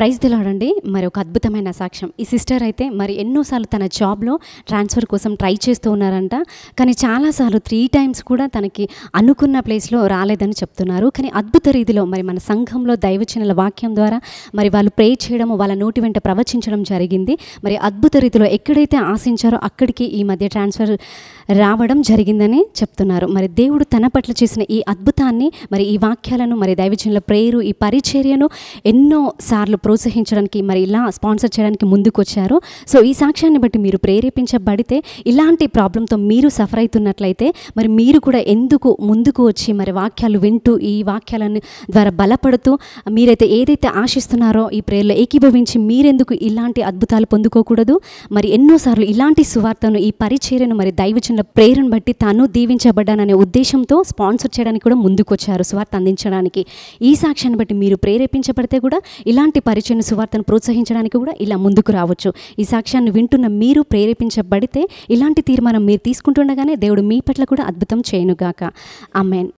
praise తెలవడండి మరి ఒక అద్భుతమైన సాక్ష్యం ఈ సిస్టర్ అయితే మరి ఎన్నోసార్లు తన జాబ్లో ట్రాన్స్ఫర్ కోసం ట్రై చేస్తూ ఉన్నారంట కానీ చాలాసార్లు త్రీ టైమ్స్ కూడా తనకి అనుకున్న ప్లేస్లో రాలేదని చెప్తున్నారు కానీ అద్భుత రీతిలో మరి మన సంఘంలో దైవచనల వాక్యం ద్వారా మరి వాళ్ళు ప్రే చేయడము వాళ్ళ నోటి వెంట ప్రవచించడం జరిగింది మరి అద్భుత రీతిలో ఎక్కడైతే ఆశించారో అక్కడికి ఈ మధ్య ట్రాన్స్ఫర్ రావడం జరిగిందని చెప్తున్నారు మరి దేవుడు తన పట్ల చేసిన ఈ అద్భుతాన్ని మరి ఈ వాక్యాలను మరి దైవచనుల ప్రేయరు ఈ పరిచర్యను ఎన్నో సార్లు ప్రోత్సహించడానికి మరి ఇలా స్పాన్సర్ చేయడానికి ముందుకు వచ్చారు సో ఈ సాక్ష్యాన్ని బట్టి మీరు ప్రేరేపించబడితే ఇలాంటి ప్రాబ్లంతో మీరు సఫర్ అవుతున్నట్లయితే మరి మీరు కూడా ఎందుకు ముందుకు వచ్చి మరి వాక్యాలు వింటూ ఈ వాక్యాలను ద్వారా బలపడుతూ మీరైతే ఏదైతే ఆశిస్తున్నారో ఈ ప్రేయర్లో ఏకీభవించి మీరెందుకు ఇలాంటి అద్భుతాలు పొందుకోకూడదు మరి ఎన్నోసార్లు ఇలాంటి సువార్తను ఈ పరిచర్యను మరి దైవచనుల ప్రేరణను బట్టి తాను దీవించబడ్డాననే ఉద్దేశంతో స్పాన్సర్ చేయడానికి కూడా ముందుకు వచ్చారు సువార్త అందించడానికి ఈ సాక్ష్యాన్ని బట్టి మీరు ప్రేరేపించబడితే కూడా ఇలాంటి పరి పరిచయం సువార్తను ప్రోత్సహించడానికి కూడా ఇలా ముందుకు రావచ్చు ఈ సాక్ష్యాన్ని వింటున్న మీరు ప్రేరేపించబడితే ఇలాంటి తీర్మానం మీరు తీసుకుంటుండగానే దేవుడు మీ పట్ల కూడా అద్భుతం చేయనుగాక ఆమెన్